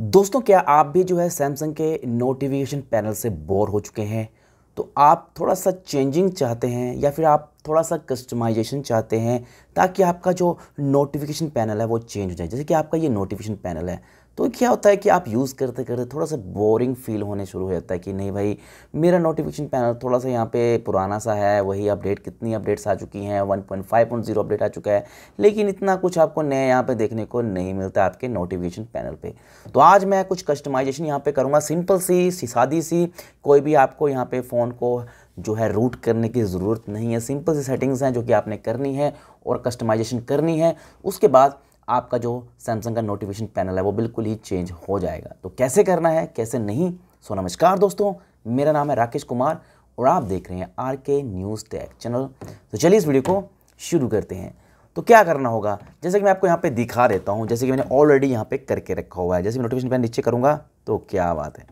दोस्तों क्या आप भी जो है सैमसंग के नोटिफिकेशन पैनल से बोर हो चुके हैं तो आप थोड़ा सा चेंजिंग चाहते हैं या फिर आप थोड़ा सा कस्टमाइजेशन चाहते हैं ताकि आपका जो नोटिफिकेशन पैनल है वो चेंज हो जाए जैसे कि आपका ये नोटिफिकेशन पैनल है तो क्या होता है कि आप यूज़ करते करते थोड़ा सा बोरिंग फील होने शुरू हो जाता है कि नहीं भाई मेरा नोटिफिकेशन पैनल थोड़ा सा यहाँ पे पुराना सा है वही अपडेट कितनी अपडेट्स आ चुकी हैं 1.5.0 अपडेट आ चुका है लेकिन इतना कुछ आपको नया यहाँ पे देखने को नहीं मिलता आपके नोटिफिकेशन पैनल पर तो आज मैं कुछ कस्टमाइजेशन यहाँ पर करूँगा सिंपल सी सादी सी कोई भी आपको यहाँ पर फ़ोन को जो है रूट करने की ज़रूरत नहीं है सिंपल सी सेटिंग्स हैं जो कि आपने करनी है और कस्टमाइजेशन करनी है उसके बाद आपका जो सैमसंग का नोटिफिकेशन पैनल है वो बिल्कुल ही चेंज हो जाएगा तो कैसे करना है कैसे नहीं सो नमस्कार दोस्तों मेरा नाम है राकेश कुमार और आप देख रहे हैं आर के न्यूज़ टैग चैनल तो चलिए इस वीडियो को शुरू करते हैं तो क्या करना होगा जैसे कि मैं आपको यहाँ पे दिखा देता हूँ जैसे कि मैंने ऑलरेडी यहाँ पे करके रखा हुआ है जैसे मैं नोटिफिकेशन पैन नीचे करूँगा तो क्या बात है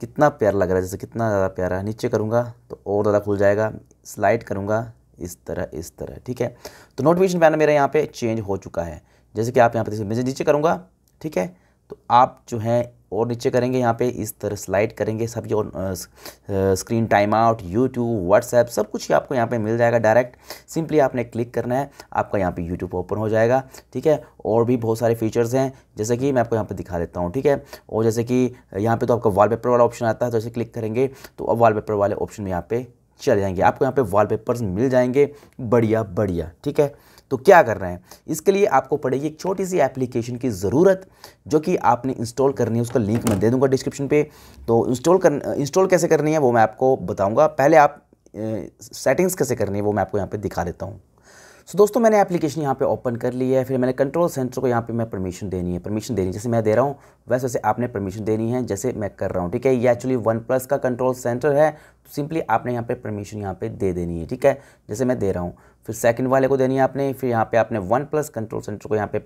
कितना प्यारा लग रहा है जैसे कितना ज़्यादा प्यारा है नीचे करूँगा तो और ज़्यादा खुल जाएगा स्लाइड करूँगा इस तरह इस तरह ठीक है तो नोटिफिकेशन पैनल मेरा यहाँ पर चेंज हो चुका है जैसे कि आप यहाँ पर देखिए मैं नीचे करूँगा ठीक है तो आप जो है और नीचे करेंगे यहाँ पे इस तरह स्लाइड करेंगे सब ये और screen time out YouTube WhatsApp सब कुछ ही आपको यहाँ पे मिल जाएगा डायरेक्ट सिंपली आपने क्लिक करना है आपका यहाँ पे यूट्यूब ओपन हो जाएगा ठीक है और भी बहुत सारे फीचर्स हैं जैसे कि मैं आपको यहाँ पे दिखा देता हूँ ठीक है और जैसे कि यहाँ पर तो आपका वॉलपेपर वाला ऑप्शन आता है तो जैसे क्लिक करेंगे तो अब वाल वाले ऑप्शन में यहाँ पर चले जाएंगे आपको यहाँ पे वॉलपेपर्स मिल जाएंगे बढ़िया बढ़िया ठीक है तो क्या कर रहे हैं इसके लिए आपको पड़ेगी एक छोटी सी एप्लीकेशन की ज़रूरत जो कि आपने इंस्टॉल करनी है उसका लिंक मैं दे दूंगा डिस्क्रिप्शन पे तो इंस्टॉल कर इंस्टॉल कैसे करनी है वो मैं आपको बताऊंगा पहले आप सेटिंग्स कैसे करनी है वो मैं आपको यहाँ पे दिखा देता हूँ सो so, दोस्तों मैंने एप्लीकेशन यहाँ पे ओपन कर ली है फिर मैंने कंट्रोल सेंटर को यहाँ पे मैं परमिशन देनी है परमिशन देनी जैसे मैं दे रहा हूँ वैसे वैसे आपने परमिशन देनी है जैसे मैं कर रहा हूँ ठीक है ये एक्चुअली वन प्लस का कंट्रोल सेंटर है तो सिंपली आपने यहाँ पे परमिशन यहाँ पे दे देनी है ठीक है जैसे मैं दे रहा हूँ फिर सेकेंड वाले को देनी है आपने फिर यहाँ पर आपने वन प्लस कंट्रोल सेंटर को यहाँ पे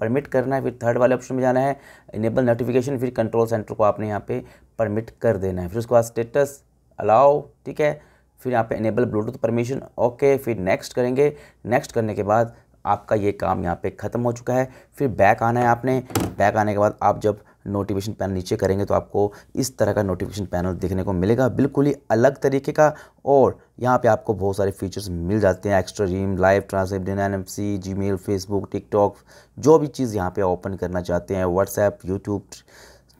परमिट करना है फिर थर्ड वाले ऑप्शन में जाना है इनेबल नोटिफिकेशन फिर कंट्रोल सेंटर को आपने यहाँ पर परमिट कर देना है फिर उसके बाद स्टेटस अलाउ ठीक है फिर यहाँ पे इनेबल ब्लूटूथ परमिशन ओके फिर नेक्स्ट करेंगे नेक्स्ट करने के बाद आपका ये काम यहाँ पे ख़त्म हो चुका है फिर बैक आना है आपने बैक आने के बाद आप जब नोटिफिकेशन पैनल नीचे करेंगे तो आपको इस तरह का नोटिफिकेशन पैनल देखने को मिलेगा बिल्कुल ही अलग तरीके का और यहाँ पे आपको बहुत सारे फीचर्स मिल जाते हैं एक्स्ट्रा रीम live translate N M C Gmail Facebook TikTok जो भी चीज़ यहाँ पे ओपन करना चाहते हैं व्हाट्सएप यूट्यूब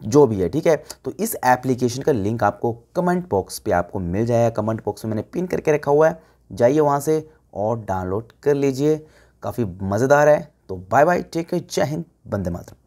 जो भी है ठीक है तो इस एप्लीकेशन का लिंक आपको कमेंट बॉक्स पे आपको मिल जाएगा कमेंट बॉक्स में मैंने पिन करके रखा हुआ है जाइए वहाँ से और डाउनलोड कर लीजिए काफ़ी मज़ेदार है तो बाय बाय टेक केयर जय हिंद बंदे मातरम